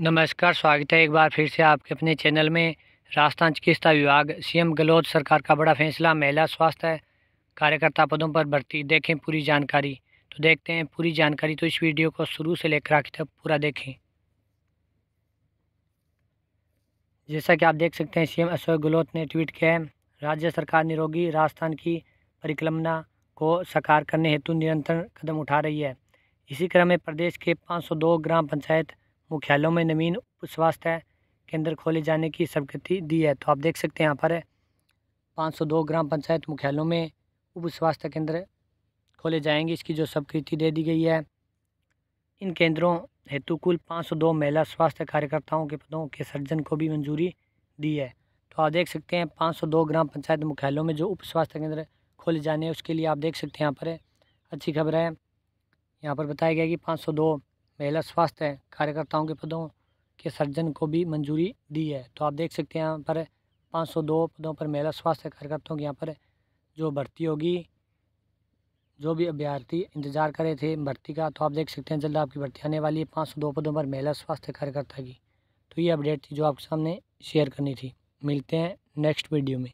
नमस्कार स्वागत है एक बार फिर से आपके अपने चैनल में राजस्थान चिकित्सा विभाग सीएम गहलोत सरकार का बड़ा फैसला महिला स्वास्थ्य कार्यकर्ता पदों पर भर्ती देखें पूरी जानकारी तो देखते हैं पूरी जानकारी तो इस वीडियो को शुरू से लेकर आखिर तक पूरा देखें जैसा कि आप देख सकते हैं सीएम अशोक गहलोत ने ट्वीट किया है राज्य सरकार निरोगी राजस्थान की परिकल्पना को साकार करने हेतु निरंतर कदम उठा रही है इसी क्रम में प्रदेश के पाँच ग्राम पंचायत मुख्यालयों में नवीन उप स्वास्थ्य केंद्र खोले जाने की स्वीकृति दी है तो आप देख सकते हैं यहाँ पर 502 ग्राम पंचायत मुख्यालयों में उप स्वास्थ्य केंद्र खोले जाएंगे इसकी जो स्वीकृति दे दी गई है इन केंद्रों हेतु कुल 502 महिला स्वास्थ्य कार्यकर्ताओं के पदों के सर्जन को भी मंजूरी दी है तो आप देख सकते हैं 502 ग्राम पंचायत मुख्यालयों में जो उप स्वास्थ्य केंद्र खोले जाने हैं उसके लिए आप देख सकते हैं यहाँ पर अच्छी खबर है यहाँ पर बताया गया कि दो महिला स्वास्थ्य कार्यकर्ताओं के पदों के सर्जन को भी मंजूरी दी है तो आप देख सकते हैं यहाँ पर 502 पदों पर महिला स्वास्थ्य कार्यकर्ताओं की यहाँ पर जो भर्ती होगी जो भी अभ्यर्थी इंतजार कर रहे थे भर्ती का तो आप देख सकते हैं जल्द आपकी भर्ती आने वाली है पाँच सौ दो पदों पर महिला स्वास्थ्य कार्यकर्ता की तो ये अपडेट थी जो आपके सामने शेयर करनी थी मिलते हैं नेक्स्ट वीडियो में